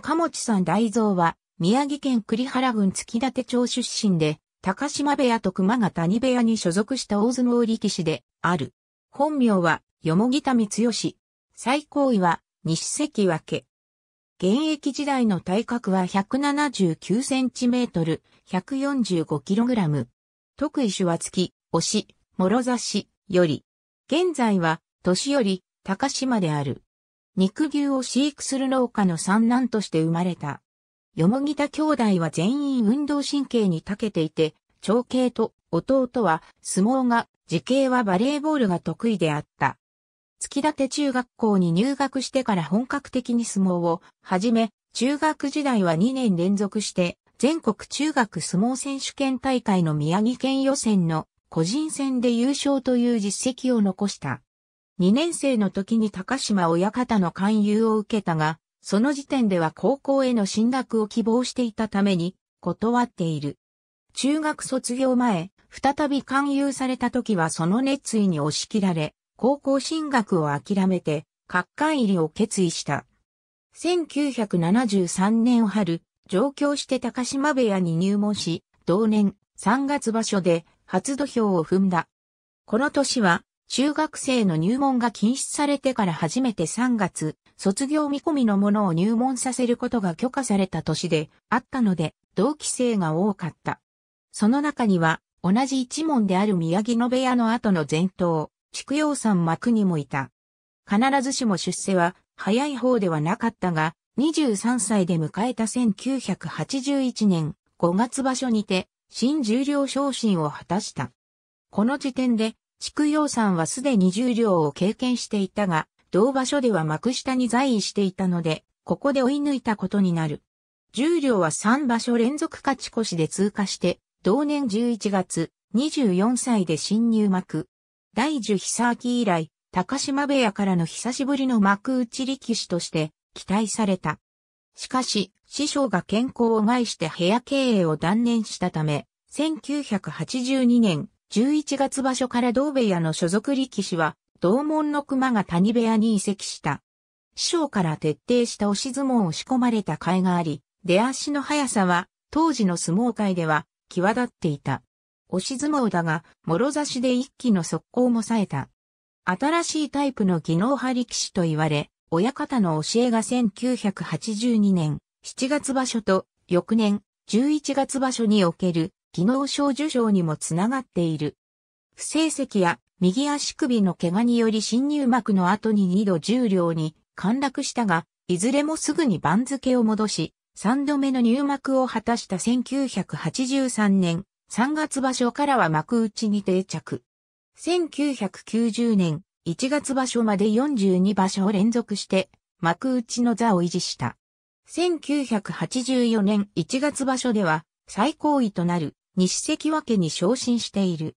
高持さん大蔵は、宮城県栗原郡月立町出身で、高島部屋と熊ヶ谷部屋に所属した大相撲力士である。本名は、よもぎたみつよし。最高位は、西関脇。現役時代の体格は179センチメートル、145キログラム。特異種は月、推し、諸差し、より。現在は、年より、高島である。肉牛を飼育する農家の三男として生まれた。よもぎた兄弟は全員運動神経に長けていて、長兄と弟は相撲が、時系はバレーボールが得意であった。月立中学校に入学してから本格的に相撲を始め、中学時代は2年連続して全国中学相撲選手権大会の宮城県予選の個人戦で優勝という実績を残した。2年生の時に高島親方の勧誘を受けたが、その時点では高校への進学を希望していたために、断っている。中学卒業前、再び勧誘された時はその熱意に押し切られ、高校進学を諦めて、各界入りを決意した。1973年春、上京して高島部屋に入門し、同年3月場所で初土俵を踏んだ。この年は中学生の入門が禁止されてから初めて3月、卒業見込みのものを入門させることが許可された年であったので、同期生が多かった。その中には、同じ一門である宮城野部屋の後の前頭、畜養山幕にもいた。必ずしも出世は早い方ではなかったが、23歳で迎えた1981年5月場所にて、新十両昇進を果たした。この時点で、畜養さんはすでに重量を経験していたが、同場所では幕下に在位していたので、ここで追い抜いたことになる。重量は3場所連続勝ち越しで通過して、同年11月、24歳で新入幕。第樹久明以来、高島部屋からの久しぶりの幕内力士として期待された。しかし、師匠が健康を害して部屋経営を断念したため、1982年11月場所から同部屋の所属力士は、同門の熊が谷部屋に移籍した。師匠から徹底した押し相撲を仕込まれた甲斐があり、出足の速さは、当時の相撲界では、際立っていた。押し相撲だが、諸差しで一気の速攻も冴えた。新しいタイプの技能派力士と言われ、親方の教えが1982年7月場所と翌年11月場所における技能賞受賞にもつながっている。不成績や右足首の怪我により新入幕の後に2度重量に陥落したが、いずれもすぐに番付を戻し、3度目の入幕を果たした1983年3月場所からは幕内に定着。1990年1月場所まで42場所を連続して幕内の座を維持した。1984年1月場所では最高位となる西関脇に昇進している。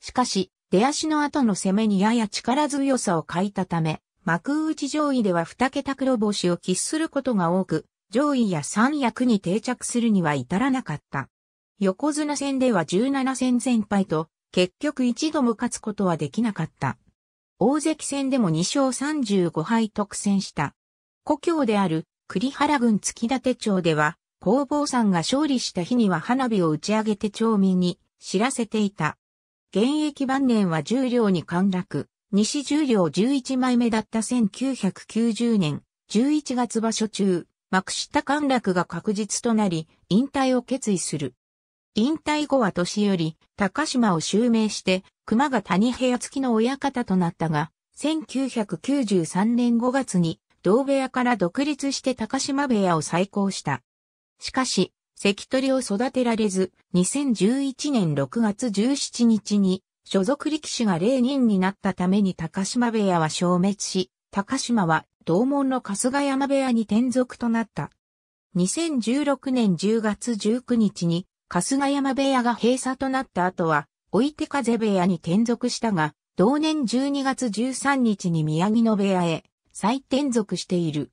しかし、出足の後の攻めにやや力強さを欠いたため、幕内上位では二桁黒星を喫することが多く、上位や三役に定着するには至らなかった。横綱戦では17戦全敗と、結局一度も勝つことはできなかった。大関戦でも2勝35敗特戦した。故郷である栗原郡月立町では、工房さんが勝利した日には花火を打ち上げて町民に知らせていた。現役晩年は十両に陥落、西十両11枚目だった1990年11月場所中、幕下陥落が確実となり、引退を決意する。引退後は年寄り、高島を襲名して、熊が谷部屋付きの親方となったが、1993年5月に、同部屋から独立して高島部屋を再興した。しかし、関取を育てられず、2011年6月17日に、所属力士が0人になったために高島部屋は消滅し、高島は同門の春日山部屋に転属となった。2016年10月19日に、春日山部屋が閉鎖となった後は、置いて風部屋に転属したが、同年12月13日に宮城野部屋へ再転属している。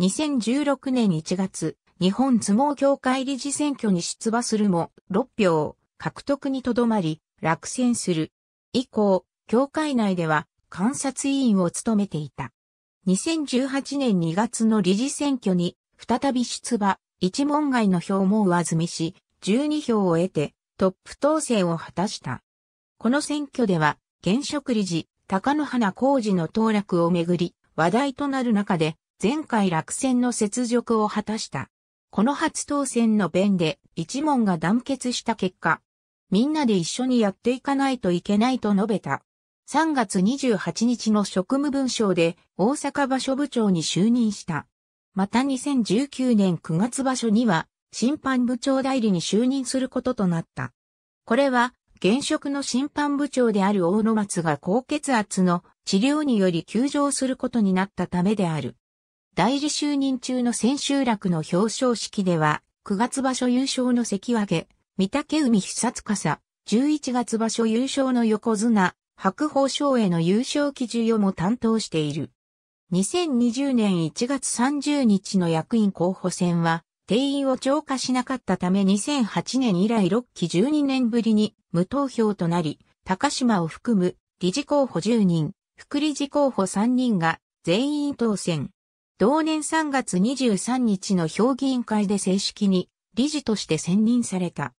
2016年1月、日本相撲協会理事選挙に出馬するも、6票、獲得にとどまり、落選する。以降、協会内では観察委員を務めていた。2018年2月の理事選挙に再び出馬、一門外の票も上積みし、12票を得てトップ当選を果たした。この選挙では、現職理事、高野花浩二の当落をめぐり、話題となる中で、前回落選の雪辱を果たした。この初当選の弁で一門が団結した結果、みんなで一緒にやっていかないといけないと述べた。3月28日の職務文書で大阪場所部長に就任した。また2019年9月場所には審判部長代理に就任することとなった。これは現職の審判部長である大野松が高血圧の治療により休場することになったためである。代理就任中の千秋楽の表彰式では、9月場所優勝の関脇、御嶽海久司、11月場所優勝の横綱、白鵬賞への優勝記事をも担当している。2020年1月30日の役員候補選は、定員を超過しなかったため2008年以来6期12年ぶりに無投票となり、高島を含む理事候補10人、副理事候補3人が全員当選。同年3月23日の評議員会で正式に理事として選任された。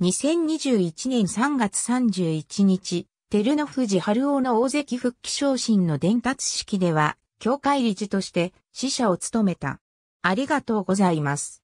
2021年3月31日、照ノ富士春雄の大関復帰昇進の伝達式では、協会理事として使者を務めた。ありがとうございます。